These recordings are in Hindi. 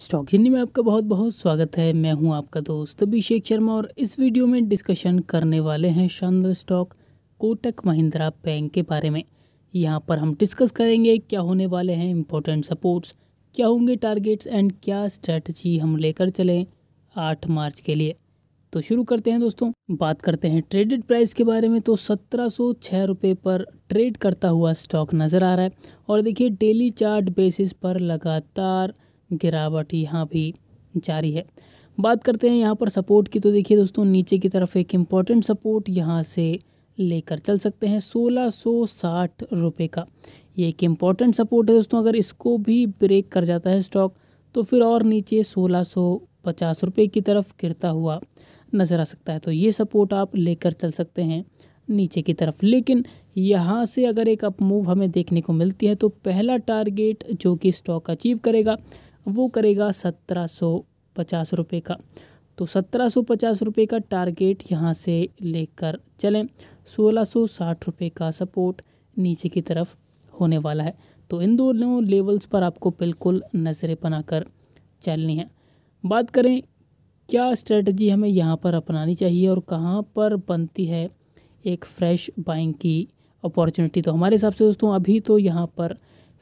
स्टॉक हिंदी में आपका बहुत बहुत स्वागत है मैं हूं आपका दोस्त अभिषेक शर्मा और इस वीडियो में डिस्कशन करने वाले हैं शानदार स्टॉक कोटक महिंद्रा बैंक के बारे में यहां पर हम डिस्कस करेंगे क्या होने वाले हैं इम्पोर्टेंट सपोर्ट्स क्या होंगे टारगेट्स एंड क्या स्ट्रेटजी हम लेकर चलें आठ मार्च के लिए तो शुरू करते हैं दोस्तों बात करते हैं ट्रेडेड प्राइस के बारे में तो सत्रह सौ छः रुपये पर ट्रेड करता हुआ स्टॉक नज़र आ रहा है और देखिए डेली चार्ट बेसिस पर लगातार गिरावट यहाँ भी जारी है बात करते हैं यहाँ पर सपोर्ट की तो देखिए दोस्तों नीचे की तरफ एक इम्पॉर्टेंट सपोर्ट यहाँ से लेकर चल सकते हैं सोलह सौ साठ रुपये का ये एक इम्पॉर्टेंट सपोर्ट है दोस्तों अगर इसको भी ब्रेक कर जाता है स्टॉक तो फिर और नीचे सोलह सौ पचास रुपये की तरफ गिरता हुआ नज़र आ सकता है तो ये सपोर्ट आप लेकर चल सकते हैं नीचे की तरफ लेकिन यहाँ से अगर एक अप मूव हमें देखने को मिलती है तो पहला टारगेट जो कि स्टॉक अचीव करेगा वो करेगा सत्रह सौ पचास रुपये का तो सत्रह सौ पचास रुपये का टारगेट यहाँ से लेकर चलें सोलह सौ साठ रुपये का सपोर्ट नीचे की तरफ होने वाला है तो इन दोनों लेवल्स पर आपको बिल्कुल नज़रें बनाकर चलनी है बात करें क्या स्ट्रेटजी हमें यहाँ पर अपनानी चाहिए और कहाँ पर बनती है एक फ्रेश बाइंग की अपॉर्चुनिटी तो हमारे हिसाब से दोस्तों अभी तो यहाँ पर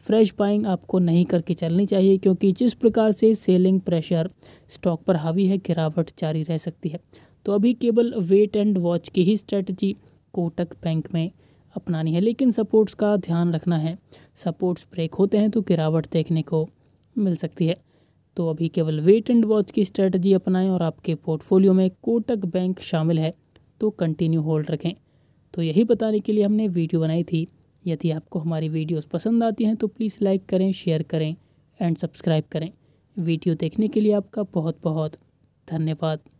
फ्रेश बाइंग आपको नहीं करके चलनी चाहिए क्योंकि जिस प्रकार से सेलिंग प्रेशर स्टॉक पर हावी है गिरावट जारी रह सकती है तो अभी केवल वेट एंड वॉच की ही स्ट्रेटजी कोटक बैंक में अपनानी है लेकिन सपोर्ट्स का ध्यान रखना है सपोर्ट्स ब्रेक होते हैं तो गिरावट देखने को मिल सकती है तो अभी केवल वेट एंड वॉच की स्ट्रेटजी अपनाएं और आपके पोर्टफोलियो में कोटक बैंक शामिल है तो कंटिन्यू होल्ड रखें तो यही बताने के लिए हमने वीडियो बनाई थी यदि आपको हमारी वीडियोस पसंद आती हैं तो प्लीज़ लाइक करें शेयर करें एंड सब्सक्राइब करें वीडियो देखने के लिए आपका बहुत बहुत धन्यवाद